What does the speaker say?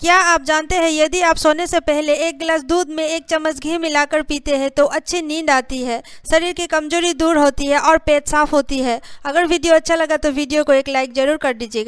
क्या आप जानते हैं यदि आप सोने से पहले एक गिलास दूध में एक चम्मच घी मिलाकर पीते हैं तो अच्छी नींद आती है शरीर की कमजोरी दूर होती है और पेट साफ होती है अगर वीडियो अच्छा लगा तो वीडियो को एक लाइक जरूर कर दीजिएगा